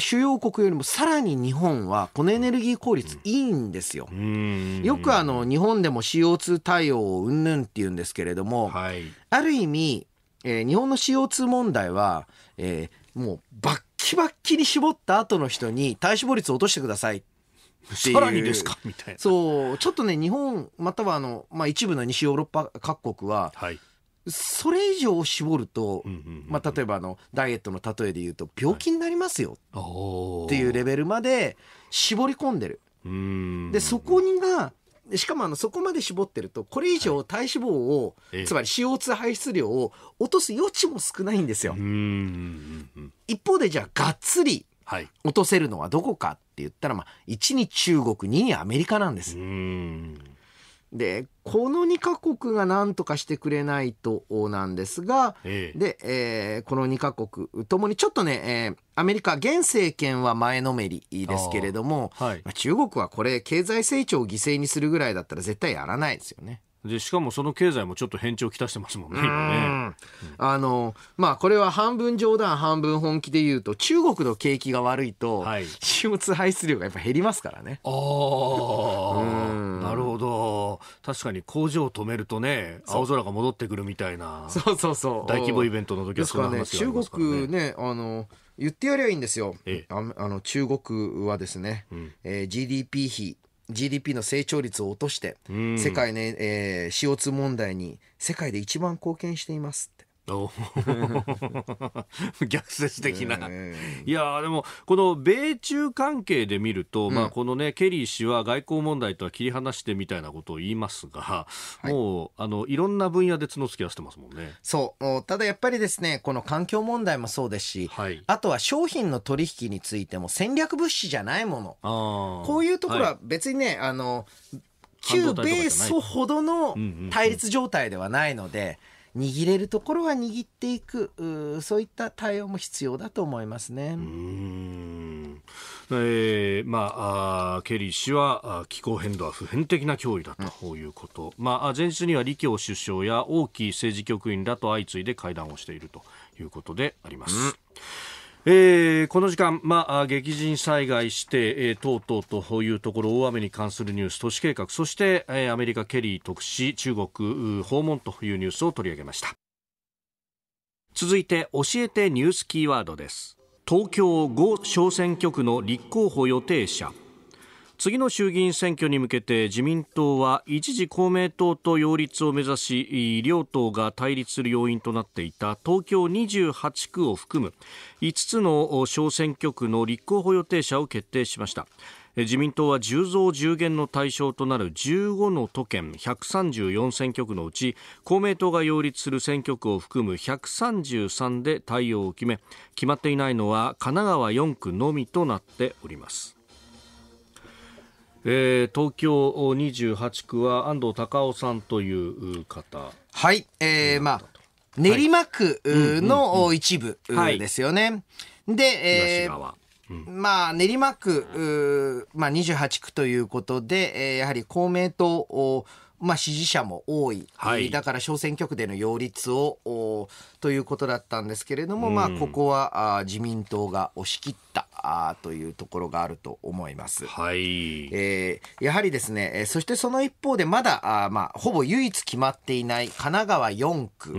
Speaker 3: 主要国よりもさらに日本はこのエネルギー効率いいんですよ。よくあの日本でも CO2 対応うんぬんって言うんですけれども、はい、ある意味、えー、日本の CO2 問題は、えー、もうバッキバッキに絞った後の人に体脂肪率を落としてくださいさらにですかみたいなそうちょっとね日本またはあの、まあ、一部の西ヨーロッパ各国は、はい、それ以上絞ると、まあ、例えばあのダイエットの例えで言うと病気になりますよっていうレベルまで絞り込んでる。でそこにがしかもあのそこまで絞ってるとこれ以上体脂肪を、はい、つまり CO2 排出量を落とす余地も少ないんですよ。一方でじゃあがっつり落とせるのはどこかって言ったら、まあ、1に中国2にアメリカなんです。でこの2か国が何とかしてくれないとなんですが、ええ、でえー、この2か国ともにちょっとね、えー、アメリカ現政権は前のめりですけれども、はい、中国はこれ経済成長を犠牲にするぐらいだったら絶対やらないですよね。
Speaker 1: でしかもその経済もちょっと変調きたしてますもんね、ねあ
Speaker 3: のまあ、これは半分冗談、半分本気で言うと、中国の景気が悪いと、はい、
Speaker 1: CO2 排出量がやっぱ減りますからね。なるほど、確かに工場を止めるとね、青空が戻ってくるみたいな、そうそうそう大規模イベントの時はそうなす中国
Speaker 3: ねあの言ってやりゃいいんですよ、ええ、あの中国はですね、うんえー、GDP 比 GDP の成長率を落として、世界ね、えー、CO2 問題に世界で一番貢献していますって
Speaker 1: 逆説的な、いやでもこの米中関係で見ると、うん、まあ、このねケリー氏は外交問題とは切り離してみたいなことを言いますが、はい、もうあのいろんな分野で角突き合わせてますもんね
Speaker 3: そうただやっぱりですねこの環境問題もそうですし、はい、あとは商品の取引についても戦略物資じゃないも
Speaker 1: のこういうところは
Speaker 3: 別にね、はい、あの
Speaker 1: 旧米ソほど
Speaker 3: の対立状態ではないので。うんうんうん握れるところは握っていくそういった対応も必要だと思いますね。う
Speaker 1: んえーまあ、あケリー氏は気候変動は普遍的な脅威だということ、まあ、前日には李強首相や王毅政治局員らと相次いで会談をしているということであります。うんえー、この時間、まあ、激甚災害指定、えー、等々というところ大雨に関するニュース都市計画そして、えー、アメリカケリー特使中国訪問というニュースを取り上げました続いて教えてニュースキーワードです東京5小選挙区の立候補予定者次の衆議院選挙に向けて自民党は一時公明党と擁立を目指し両党が対立する要因となっていた東京28区を含む5つの小選挙区の立候補予定者を決定しました自民党は10増10減の対象となる15の都県134選挙区のうち公明党が擁立する選挙区を含む133で対応を決め決まっていないのは神奈川4区のみとなっておりますえー、東京28区は安藤隆夫さんという方。はい、えー、まあ、練馬区
Speaker 3: の一部
Speaker 1: ですよ
Speaker 3: ね。で、えー、うん、まあ、練馬区、まあ、28区ということで、えー、やはり公明党をまあ、支持者も多い、はい、だから小選挙区での擁立をということだったんですけれども、うん、まあ、ここはあ自民党が押し切ったあというところがあると思います、はいえー、やはりですねそしてその一方でまだあ、まあ、ほぼ唯一決まっていない神奈川4区。う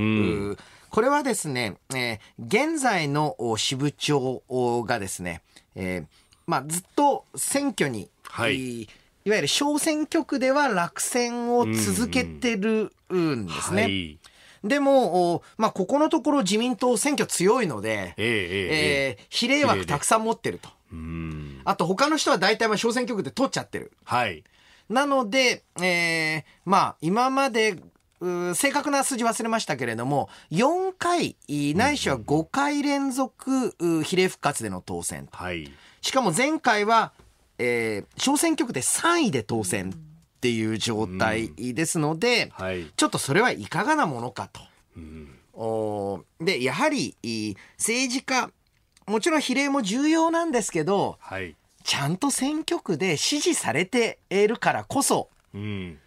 Speaker 3: んこれはですね、えー、現在の支部長がですね、えーまあ、ずっと選挙に、はい、いわゆる小選挙区では落選を続けてるんですね。うんうんはいでも、まあ、ここのところ自民党選挙強いので、
Speaker 1: えー、えー、比例枠た
Speaker 3: くさん持ってると。あと他の人は大体まあ小選挙区で取っちゃってる。はい。なので、えー、まあ、今まで、正確な数字忘れましたけれども、4回、ないしは5回連続、比例復活での当選と。はい。しかも前回はえー、小選挙区で3位で当選っていう状態ですので、うんはい、ちょっとそれはいかがなものかと。うん、おでやはり政治家もちろん比例も重要なんですけど、はい、ちゃんと選挙区で支持されているからこそ、うん、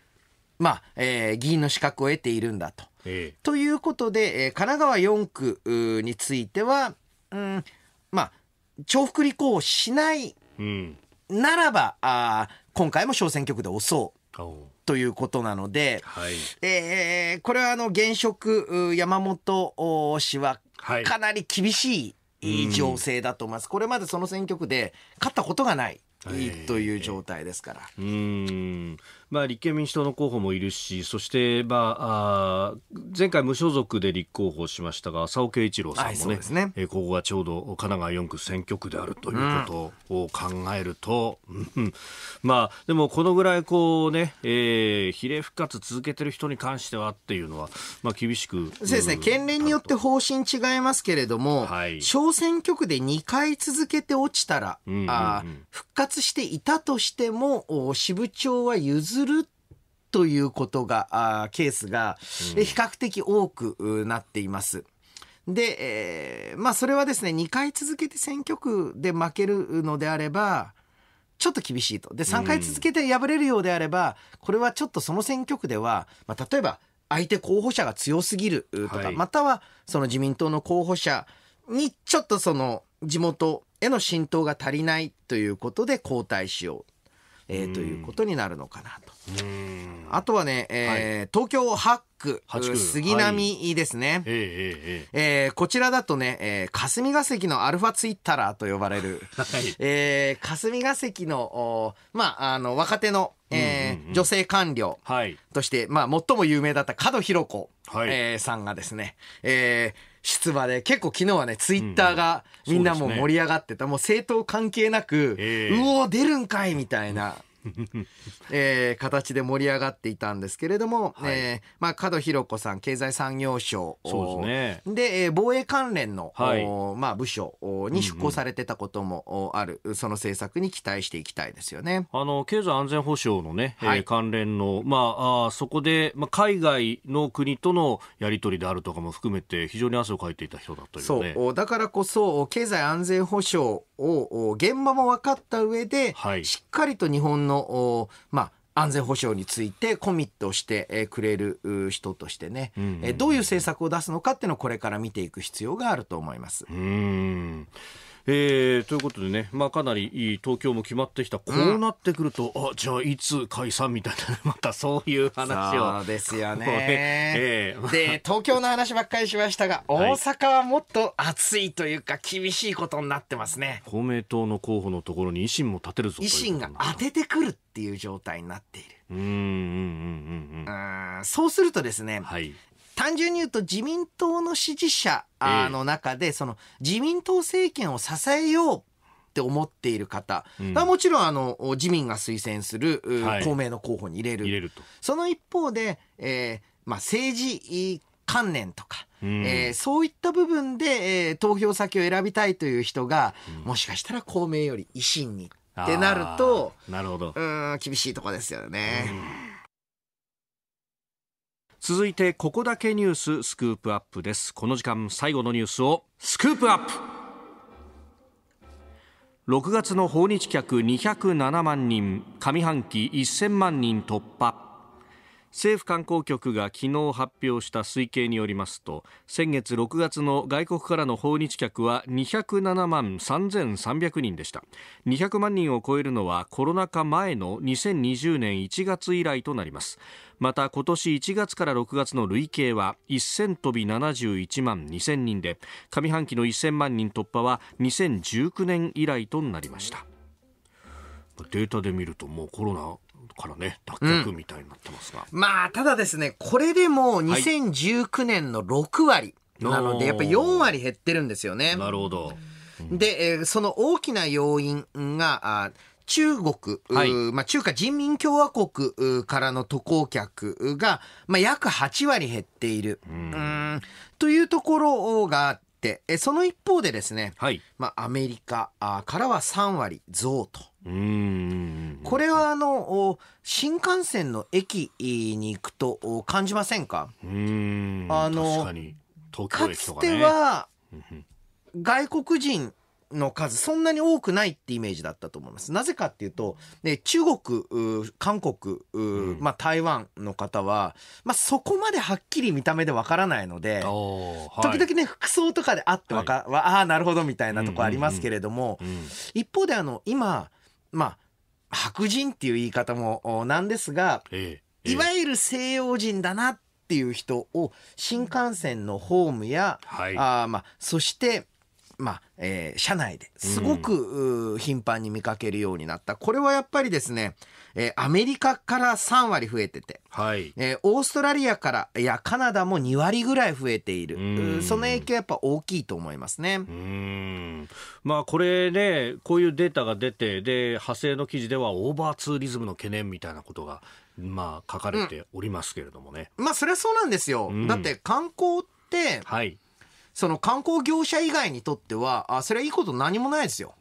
Speaker 3: まあえー、議員の資格を得ているんだと。ええということで、えー、神奈川4区については、うんまあ、重複履行しない、うん、ならばあ今回も小選挙区で押そうということなので、はい、えー、これはあの現職山本氏はかなり厳しい情勢だと思います、はいこれまでその選挙区で勝ったことがない、い、という状態ですから。
Speaker 1: うんまあ、立憲民主党の候補もいるし、そして、まあ、あ前回無所属で立候補しましたが、浅尾慶一郎さんもね、はいね、えここがちょうど神奈川4区選挙区であるということを考えると、うん、まあ、でもこのぐらいこうね、えー、比例復活続けてる人に関してはっていうのは、まあ、厳しく。そうですね、県
Speaker 3: 連によって方針違いますけれども、はい、小選挙区で2回続けて落ちたら、うんうんうん、あ復活していたとしても、支部長は譲るするということが、ケースが、比較的多くなっています。で、えー、まあそれはですね、2回続けて選挙区で負けるのであれば、ちょっと厳しいと。で、3回続けて敗れるようであれば、これはちょっとその選挙区では、まあ例えば相手候補者が強すぎるとか、はい、またはその自民党の候補者にちょっとその地元への浸透が足りないということで交代しよう。えー、ということになるのかなと。あとはね、えー、はい、東京8区杉並ですね、はい、えー、えー、こちらだとね、えー、霞が関のアルファツイッタラーと呼ばれる、はい、えー、霞が関のまあ、あの若手の、えー、うんうん、女性官僚として、まあ、最も有名だった角博子、はい、えー、さんがですね、えー出馬で結構昨日はねツイッターがみんなも盛り上がってた、うんね、もう政党関係なく、えー、うお出るんかいみたいな。えー、形で盛り上がっていたんですけれども、はい、えー、まあ、門博子さん経済産業省そうで、す、ねで、えー、防衛関連の、はい、まあ、部署に出向されてたこともある、うんうん、その政策に期待していきたいですよね
Speaker 1: あの経済安全保障のね、ね、えー、関連の、まあ、あそこで、まあ、海外の国とのやり取りであるとかも含めて非常に汗をかいていた人だったよね
Speaker 3: そうだからこそ経済安全保障を現場も分かった上で、はい、しっかりと日本の、まあ、安全保障についてコミットしてくれる人としてね、うんうん、どういう政策を出すのかっていうのをこれから見ていく
Speaker 1: 必要があると思います。うんえー、ということでね、まあ、かなりいい東京も決まってきた、こうなってくると、うん、あじゃあいつ解散みたいな、またそういう話を。そうですよね。ねえー、で、
Speaker 3: 東京の話ばっかりしましたが、大阪はもっと暑いというか、厳しいことになってますね。
Speaker 1: 公明党の候補のところに維新も立てるぞ維新が当ててくるっていう状態になっている。うんうんうんうん
Speaker 3: うん。そうするとですね、はい、単純に言うと自民党の支持者の中で、その自民党政権を支えようって思っている方、うん、もちろんあの自民が推薦する、公明の候補に入れる。るその一方で、えーまあ、政治観念とか、うん、えー、そういった部分で、えー、投票先を選びたいという人が、うん、もしかしたら公明より維新に
Speaker 1: ってなるとなるほどうん厳しいとこですよね。うん続いてここだけニューススクープアップですこの時間最後のニュースをスクープアップ6月の訪日客207万人上半期1000万人突破政府観光局が昨日発表した推計によりますと先月6月の外国からの訪日客は207万3300人でした200万人を超えるのはコロナ禍前の2020年1月以来となりますまた今年1月から6月の累計は1000飛び71万2000人で上半期の1000万人突破は2019年以来となりましたデータで見るともうコロナからね脱却みたいになってますが、うん、
Speaker 3: まあただですねこれでも2019年の6割なのでやっぱ4割減ってるんですよね。なるほど、うん、で、えー、その大きな要因が中国、はい、まあ、中華人民共和国からの渡航客が、まあ、約8割減っているうんというところがあって、その一方でですね、はい、まあ、アメリカからは3割増と。うんこれはあの新幹線の駅に行くと感じませんかうんあの、ね、かつては外国人の数、そんなに多くないってイメージだったと思います。なぜかっていうと、ね、中国、韓国、うん、まあ、台湾の方は、まあ、そこまではっきり見た目でわからないので、はい、時々ね、服装とかであってわか、はい、ああ、なるほどみたいなとこありますけれども、うんうんうん、一方であの、今、まあ、白人っていう言い方もなんですが、ええ、いわゆる西洋人だなっていう人を新幹線のホームや、はい、あまあ、そしてまあ、えー、社内ですごく、頻繁に見かけるようになった。これはやっぱりですね、えー、アメリカから3割増えてて、はいえー、オーストラリアから、いや、カナダも2割ぐらい増えている。その影響やっぱ
Speaker 1: 大きいと思いますね。うんまあ、これね、こういうデータが出て、で、派生の記事ではオーバーツーリズムの懸念みたいなことが、まあ、書かれておりますけれどもね。うん、まあ、それはそうなんですよ。うん、だって観光って、はい、その
Speaker 3: 観光業者以外にとっては、あそれはいいこと何もないですよ。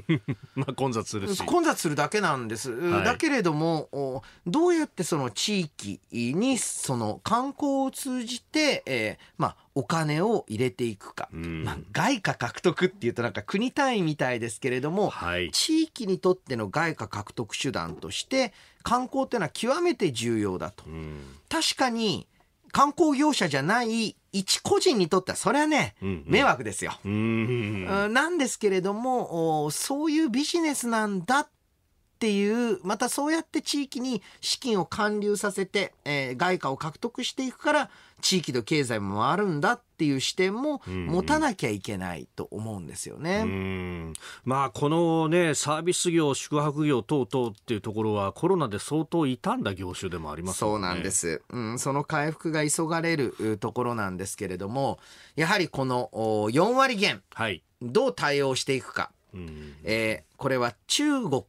Speaker 1: まあ混雑するし。混
Speaker 3: 雑するだけなんです。はい、だけれども、どうやってその地域にその観光を通じて、えー、まあお金を入れていくか、まあ、外貨獲得っていうとなんか国単位みたいですけれども、はい、地域にとっての外貨獲得手段として観光っていうのは極めて重要だと。うん、確かに観光業者じゃない一個人にとってはそれはね、迷惑ですよ。なんですけれどもそういうビジネスなんだっっていうまたそうやって地域に資金を還流させて、えー、外貨を獲得していくから地域の経済も回るんだっていう視点も持たなきゃいけないと思うんですよね、うんう
Speaker 1: ん、まあ、この、ね、サービス業、宿泊業等々っていうところはコロナで相当傷んだ業種でもあります、ね、そうなんです、
Speaker 3: うん、その回復が急がれるところなんですけれどもやはりこの4割減、はい、どう対応していくか。えー、これは中国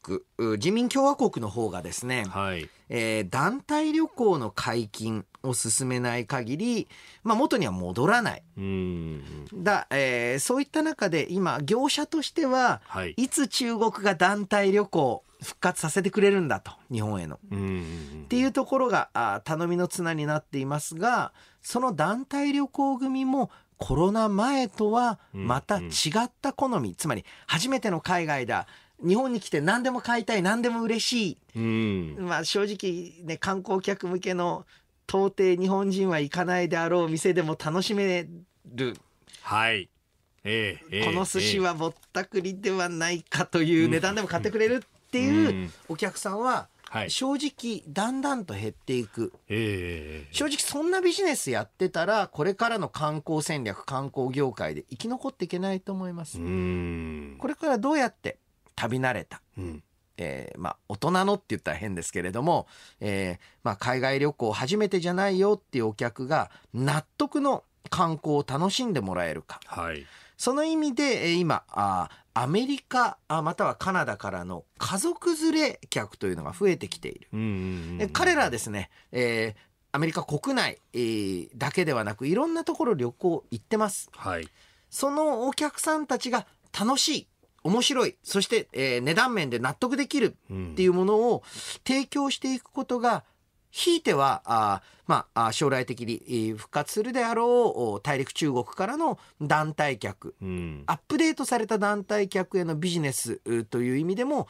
Speaker 3: 自民共和国の方がですね、はいえー、団体旅行の解禁を進めない限り、まあ、元には戻らない、うんだえー、そういった中で今業者としては、はい、いつ中国が団体旅行復活させてくれるんだと日本への、っていうところがあ頼みの綱になっていますがその団体旅行組もコロナ前とはまた違った好み、うんうん、つまり初めての海外だ日本に来て何でも買いたい何でも嬉し
Speaker 1: い、
Speaker 3: うん、まあ正直ね観光客向けの到底日本人は行かないであろう店でも楽しめ
Speaker 1: る。はいええこの寿司は
Speaker 3: ぼったくりではないかという値段でも買ってくれるっていうお客さんははい、正直だんだんと減っていく、えー、正直そんなビジネスやってたらこれからの観光戦略観光業界で生き残っていけないと思いますこれからどうやって旅慣れた、うんえー、まあ大人のって言ったら変ですけれども、えー、まあ海外旅行初めてじゃないよっていうお客が納得の観光を楽しんでもらえるか、はい、その意味で、今、アメリカ、またはカナダからの家族連れ客というのが増えてきている。う彼らですね、えー、アメリカ国内、えー、だけではなく、いろんなところ旅行行ってます。はい。そのお客さんたちが楽しい、面白い、そして、えー、値段面で納得できるっていうものを提供していくことが、ひいては、あまあ、将来的に復活するであろう大陸中国からの団体客、うん、アップデートされた団体客へのビジネスという意味でも、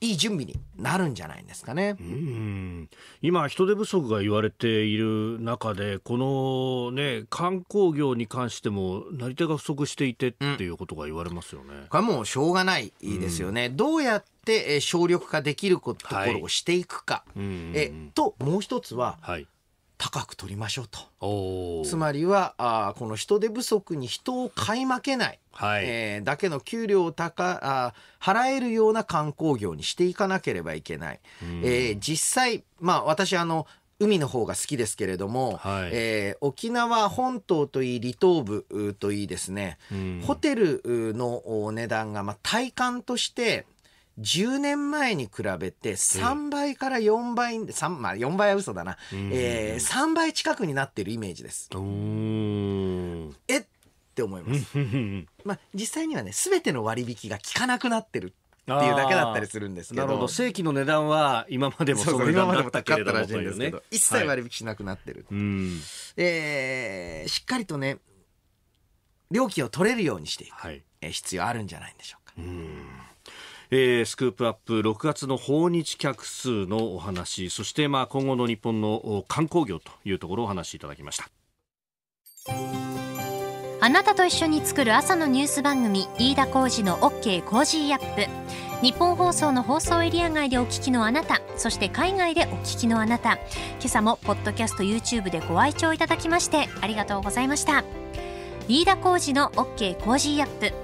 Speaker 3: いい準備になるんじゃないですかね。う
Speaker 1: ん今、人手不足が言われている中で、このね、観光業に関しても、なり手が不足していてっていうことが言われますよね。うん、これもうしょうがないですよね。うん、どうやっ
Speaker 3: て省力化できるところをしていくか。はい、えと、もう一つは、はい、高く取りましょうとつまりはあこの人手不足に人を買い負けない、はい、えー、だけの給料を高あ払えるような観光業にしていかなければいけない、えー、実際、まあ、私あの海の方が好きですけれども、はい、えー、沖縄本島といい離島部といいですね、うん、ホテルの値段が、まあ、体感として10年前に比べて3倍から4倍、3まあ、4倍は嘘だな、うん、えー、3倍近くになってるイメージです。えって思います。まあ実際にはね全ての割引が効かなくなってるっていうだけだったりする
Speaker 1: んですけどなるほど正規の値段は今までもそう今までも高かったらしいんですけど、ね、一切割
Speaker 3: 引しなくなってる、はい、えー、しっかりとね料金を取れるようにしてい
Speaker 1: く、はい、えー、必要あるんじゃないんでしょうか。うんえー、スクープアップ6月の訪日客数のお話そしてまあ今後の日本の観光業というところをお話しいただきました
Speaker 2: あなたと一緒に作る朝のニュース番組飯田浩二の OK コージーアップ日本放送の放送エリア外でお聞きのあなたそして海外でお聞きのあなた今朝もポッドキャスト YouTube でご愛聴いただきましてありがとうございました飯田浩二の OK コージーアップ